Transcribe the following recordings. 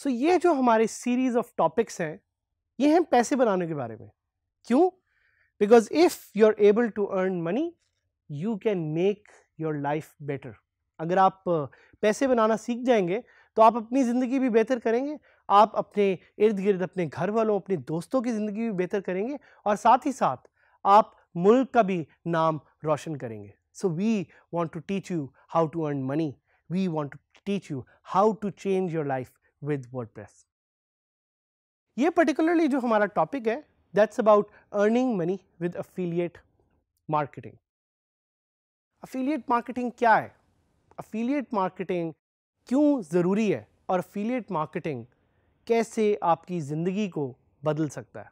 सो ये जो हमारे सीरीज ऑफ टॉपिक्स हैं ये हैं पैसे बनाने के बारे में क्यों because if you are able to earn money you can make your life better अगर आप पैसे बनाना सीख जाएंगे तो आप अपनी ज़िंदगी भी बेहतर करेंगे आप अपने इर्द गिर्द अपने घर वालों अपने दोस्तों की ज़िंदगी भी बेहतर करेंगे और साथ ही साथ आप मुल्क का भी नाम रोशन करेंगे so we want to teach you how to earn money we want to teach you how to change your life with WordPress ये पर्टिकुलरली जो हमारा टॉपिक है that's about earning money with affiliate marketing affiliate marketing क्या है affiliate marketing क्यों ज़रूरी है और अफिलिएट मार्केटिंग कैसे आपकी ज़िंदगी को बदल सकता है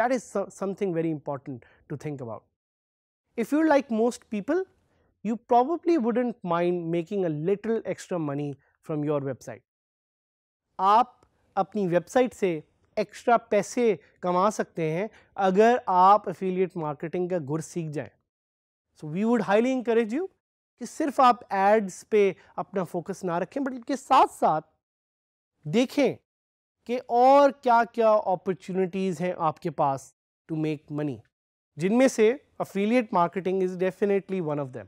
that is something very important to think about if you like most people you probably wouldn't mind making a little extra money from your website आप अपनी वेबसाइट से एक्स्ट्रा पैसे कमा सकते हैं अगर आप अफिलिएट मार्केटिंग का गुर सीख जाएं so we would highly encourage you कि सिर्फ आप एड्स पे अपना फोकस ना रखें बट के साथ साथ देखें कि और क्या क्या अपॉर्चुनिटीज़ हैं आपके पास टू मेक मनी जिनमें से affiliate marketing is definitely one of them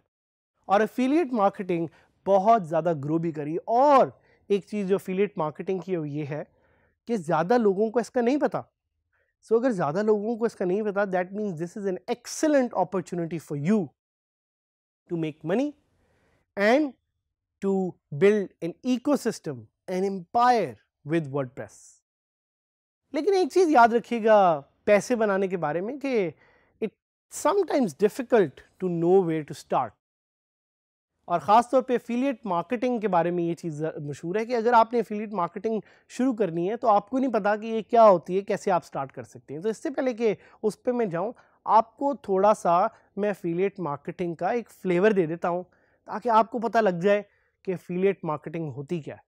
और अफिलियट मार्केटिंग बहुत ज़्यादा ग्रो भी करी और एक चीज़ जो अफिलियट मार्केटिंग की है वो ये है कि ज़्यादा लोगों को इसका नहीं पता सो so, अगर ज़्यादा लोगों को इसका नहीं पता that means this is an excellent opportunity for you to make money and to build an ecosystem, an empire with WordPress. लेकिन एक चीज़ याद रखिएगा पैसे बनाने के बारे में कि it sometimes difficult to know where to start और ख़ास तौर पे एफिलिएट मार्केटिंग के बारे में ये चीज़ मशहूर है कि अगर आपने एफिलिएट मार्केटिंग शुरू करनी है तो आपको नहीं पता कि ये क्या होती है कैसे आप स्टार्ट कर सकते हैं तो इससे पहले कि उस पर मैं जाऊँ आपको थोड़ा सा मैं अफिलियट मार्केटिंग का एक फ्लेवर दे देता हूँ ताकि आपको पता लग जाए कि अफिलियट मार्केटिंग होती क्या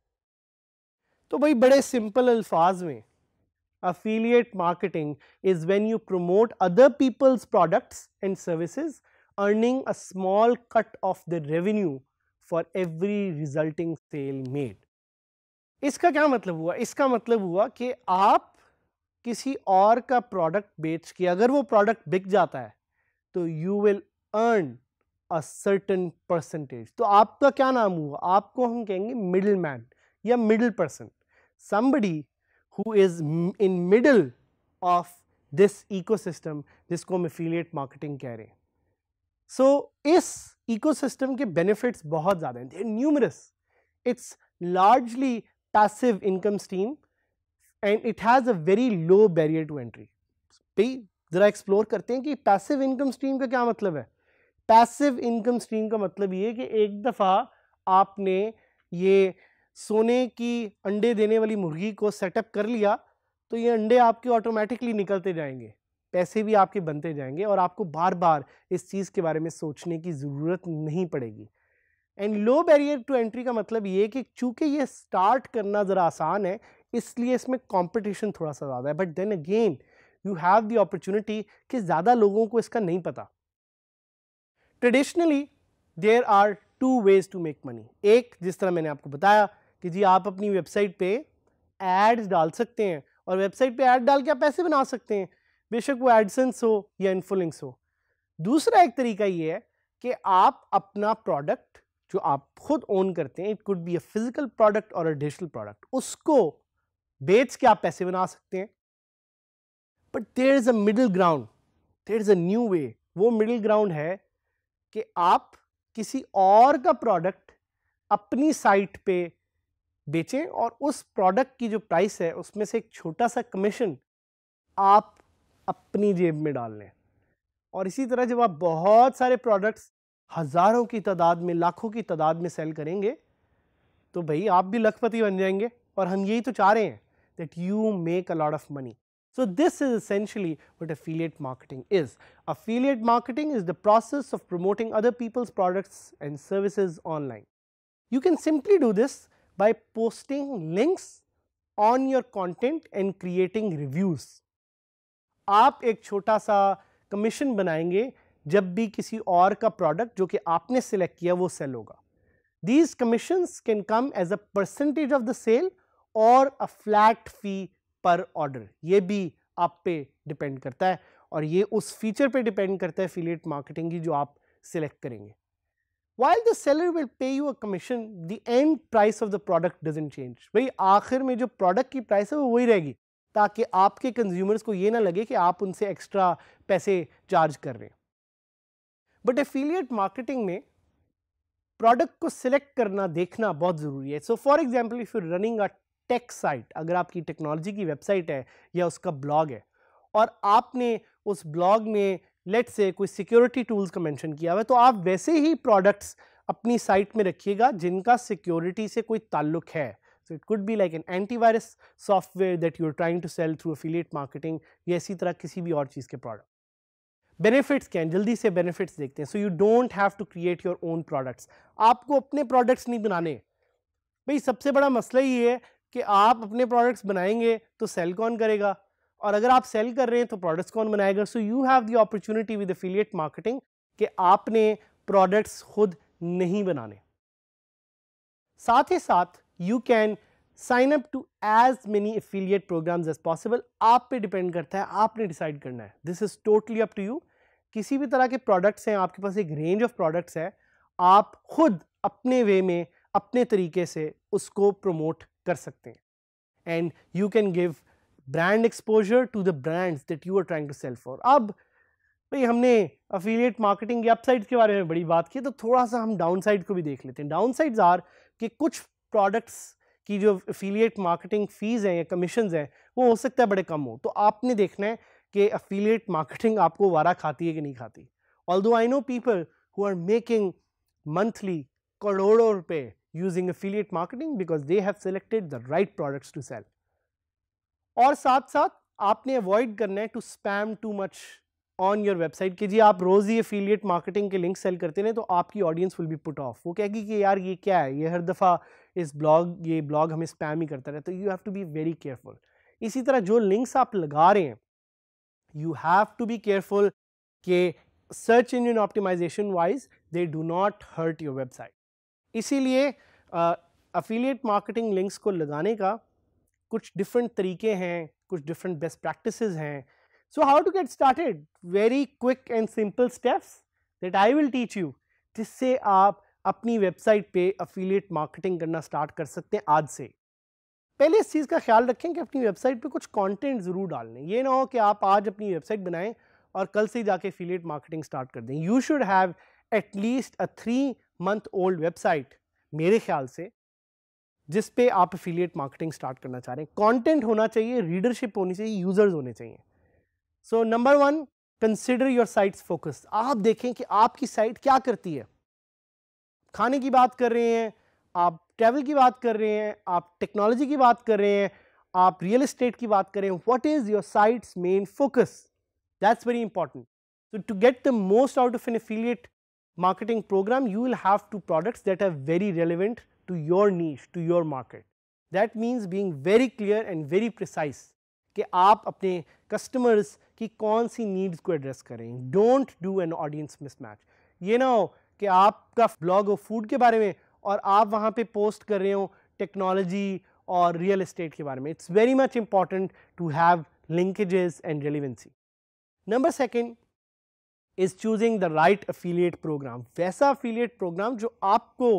तो भाई बड़े सिंपल अल्फाज में affiliate marketing is when you promote other people's products and services earning a small cut of the revenue for every resulting sale made इसका क्या मतलब हुआ इसका मतलब हुआ कि आप किसी और का प्रोडक्ट बेच के अगर वो प्रोडक्ट बिक जाता है तो you will earn a certain percentage तो आपका क्या नाम हुआ आपको हम कहेंगे मिडिल मैन या middle person somebody who is in middle of this ecosystem जिसको हम एफिलियट मार्केटिंग कह रहे हैं सो so, इस सिस्टम के बेनिफिट्स बहुत ज़्यादा हैं numerous it's largely passive income stream and it has a very low barrier to entry भाई ज़रा एक्सप्लोर करते हैं कि पैसिव इनकम स्ट्रीम का क्या मतलब है पैसिव इनकम स्ट्रीम का मतलब ये कि एक दफ़ा आपने ये सोने की अंडे देने वाली मुर्गी को सेटअप कर लिया तो ये अंडे आपके ऑटोमेटिकली निकलते जाएंगे पैसे भी आपके बनते जाएंगे और आपको बार बार इस चीज़ के बारे में सोचने की ज़रूरत नहीं पड़ेगी and low barrier to entry का मतलब ये कि चूंकि ये स्टार्ट करना ज़रा आसान है इसलिए इसमें कंपटीशन थोड़ा सा ज़्यादा है but then again you have the opportunity कि ज़्यादा लोगों को इसका नहीं पता traditionally there are two ways to make money एक जिस तरह मैंने आपको बताया कि जी आप अपनी वेबसाइट पे एड्स डाल सकते हैं और वेबसाइट पे ऐड डाल के आप पैसे बना सकते हैं बेशक वो एडसेंस हो या इन्फोलिंक्स हो दूसरा एक तरीका ये है कि आप अपना प्रोडक्ट जो आप खुद ओन करते हैं it could be a physical product और अ डिजिटल प्रोडक्ट उसको बेच के आप पैसे बना सकते हैं but there is a middle ground there is a new way वो मिडिल ग्राउंड है कि आप किसी और का प्रोडक्ट अपनी साइट पे बेचें और उस प्रोडक्ट की जो प्राइस है उसमें से एक छोटा सा कमीशन आप अपनी जेब में डाल लें और इसी तरह जब आप बहुत सारे प्रोडक्ट्स हज़ारों की तादाद में लाखों की तादाद में सेल करेंगे तो भाई आप भी लखपति बन जाएंगे और हम यही तो चाह रहे हैं that you make a lot of money. So, this is essentially what affiliate marketing is. Affiliate marketing is the process of promoting other people's products and services online. You can simply do this by posting links on your content and creating reviews. आप एक छोटा सा commission बनाएंगे जब भी किसी और का प्रोडक्ट जो कि आपने सिलेक्ट किया वो सेल होगा these commissions can come as a percentage of the sale और अ फ्लैट फ़ी पर ऑर्डर ये भी आप पे डिपेंड करता है और ये उस फीचर पे डिपेंड करता है फिलेट मार्केटिंग की जो आप सिलेक्ट करेंगे while the seller will pay you a commission the end price of the product doesn't change भाई आखिर में जो प्रोडक्ट की प्राइस है वो वही रहेगी ताकि आपके कंज्यूमर्स को ये ना लगे कि आप उनसे एक्स्ट्रा पैसे चार्ज कर रहे हैं बट एफिलियट मार्केटिंग में प्रोडक्ट को सिलेक्ट करना देखना बहुत ज़रूरी है so for example if you running a tech site अगर आपकी टेक्नोलॉजी की वेबसाइट है या उसका ब्लॉग है और आपने उस ब्लॉग में लेट से कोई सिक्योरिटी टूल्स का मेंशन किया हुआ है तो आप वैसे ही प्रोडक्ट्स अपनी साइट में रखिएगा जिनका सिक्योरिटी से कोई ताल्लुक है so it could be like an antivirus software that you are trying to sell through affiliate marketing या इसी तरह किसी भी और चीज़ के प्रोडक्ट बेनिफिट्स क्या हैं जल्दी से बेनिफिट्स देखते हैं so you don't have to create your own products आपको अपने प्रोडक्ट्स नहीं बनाने भाई सबसे बड़ा मसला ये है कि आप अपने प्रोडक्ट्स बनाएंगे तो सेल कौन करेगा और अगर आप सेल कर रहे हैं तो प्रोडक्ट्स कौन बनाएगा so you have the opportunity with affiliate marketing कि आपने प्रोडक्ट्स खुद नहीं बनाने साथ ही साथ you can sign up to as many affiliate programs as possible आप पे डिपेंड करता है आपने डिसाइड करना है this is totally up to you किसी भी तरह के प्रोडक्ट्स हैं आपके पास एक रेंज ऑफ प्रोडक्ट्स है आप खुद अपने वे में अपने तरीके से उसको प्रमोट कर सकते हैं and you can give brand exposure to the brands that you are trying to sell for अब भाई हमने अफिलियट मार्केटिंग की अपसाइड के बारे में बड़ी बात की तो थोड़ा सा हम साइड को भी देख लेते हैं साइड आर कि कुछ प्रोडक्ट्स की जो अफिलियट मार्केटिंग फ़ीस हैं या कमीशन हैं वो हो सकता है बड़े कम हो तो आपने देखना है कि अफिलियट मार्केटिंग आपको वारा खाती है कि नहीं खाती although I know people who are making monthly करोड़ों रुपए using affiliate marketing because they have selected the right products to sell. और साथ साथ आपने अवॉइड करना है to spam too much on your website कि जी आप रोज़ ही affiliate मार्केटिंग के लिंक सेल करते हैं तो आपकी audience will be put off वो कहेगी कि यार ये क्या है ये हर दफ़ा इस ब्लॉग ये ब्लॉग हमें स्पैम ही करता रहता है you have to be very careful इसी तरह जो लिंक्स आप लगा रहे हैं you have to be careful के search engine optimization wise they do not hurt your website इसीलिए अफिलिएट मार्केटिंग लिंक्स को लगाने का कुछ डिफरेंट तरीके हैं कुछ डिफरेंट बेस्ट प्रैक्टिस हैं so how to get started very quick and simple steps that I will teach you जिससे आप अपनी वेबसाइट पे अफिलिएट मार्केटिंग करना स्टार्ट कर सकते हैं आज से पहले इस चीज़ का ख्याल रखें कि अपनी वेबसाइट पे कुछ कंटेंट ज़रूर डाल लें ये ना हो कि आप आज अपनी वेबसाइट बनाएं और कल से ही जाके अफिलिएट मार्केटिंग स्टार्ट कर दें you should have at least a three month old website मेरे ख्याल से जिस पे आप एफिलिएट मार्केटिंग स्टार्ट करना चाह रहे हैं कंटेंट होना चाहिए रीडरशिप होनी चाहिए यूजर्स होने चाहिए so number one consider your site's focus आप देखें कि आपकी साइट क्या करती है खाने की बात कर रहे हैं आप ट्रैवल की बात कर रहे हैं आप टेक्नोलॉजी की बात कर रहे हैं आप रियल इस्टेट की बात करें what is your site's main focus that's very important to get the most out of an affiliate marketing program, you will have two products that are very relevant to your niche, to your market. That means being very clear and very precise कि आप अपने customers की customers' सी needs को address करें. Don't do an audience mismatch. You know हो कि आपका blog of food के बारे में और आप post कर technology or real estate के बारे It's very much important to have linkages and relevancy. Number second, is choosing the right affiliate program. Vesa affiliate program jo aapko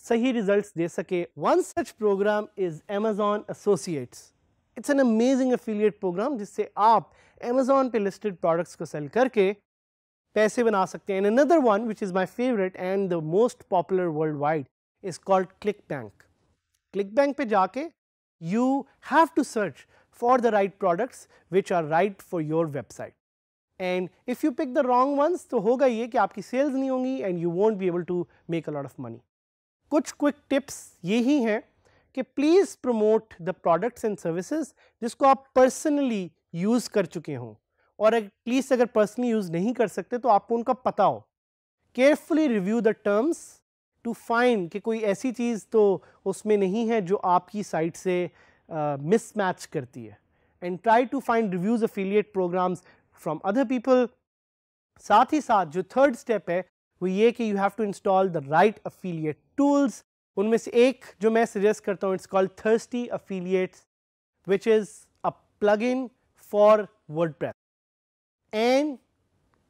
sahi results de sake. One such program is Amazon Associates. It's an amazing affiliate program jisse aap Amazon pe listed products ko sell karke paise bana sakte And another one which is my favorite and the most popular worldwide is called ClickBank. ClickBank pe you have to search for the right products which are right for your website. And if you pick the wrong ones तो होगा ये कि आपकी sales नहीं होंगी and you won't be able to make a lot of money कुछ quick tips यही हैं कि please promote the products and services जिसको आप पर्सनली यूज़ कर चुके हों और एटलीस्ट अगर पर्सनली यूज़ नहीं कर सकते तो आपको उनका पता हो carefully review the terms to find कि कोई ऐसी चीज़ तो उसमें नहीं है जो आपकी साइट से मिसमैच uh, करती है and try to find reviews affiliate programs from other people साथ ही साथ जो थर्ड स्टेप है वो ये कि you have to install the right affiliate tools उनमें से एक जो मैं सजेस्ट करता हूँ it's called Thirsty Affiliate which is a plugin for WordPress and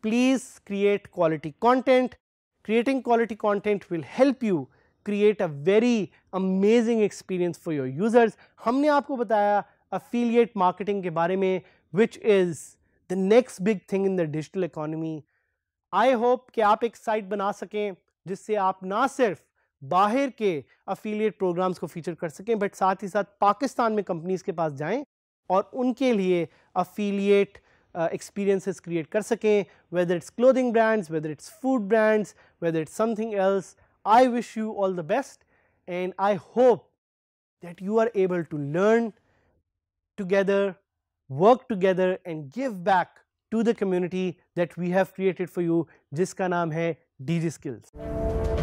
please create quality content creating quality content will help you create a very amazing experience for your users हमने आपको बताया affiliate marketing के बारे में which is the next big thing in the digital economy. I hope कि आप एक site बना सकें जिससे आप ना सिर्फ बाहर के अफिलिएट प्रोग्राम्स को फीचर कर सकें बट साथ ही साथ पाकिस्तान में कंपनीज के पास जाएं और उनके लिए अफिलिएट एक्सपीरियंसेस क्रिएट कर सकें whether it's clothing brands whether it's food brands whether it's something else I wish you all the best and I hope that you are able to learn together work together and give back to the community that we have created for you This नाम है D skills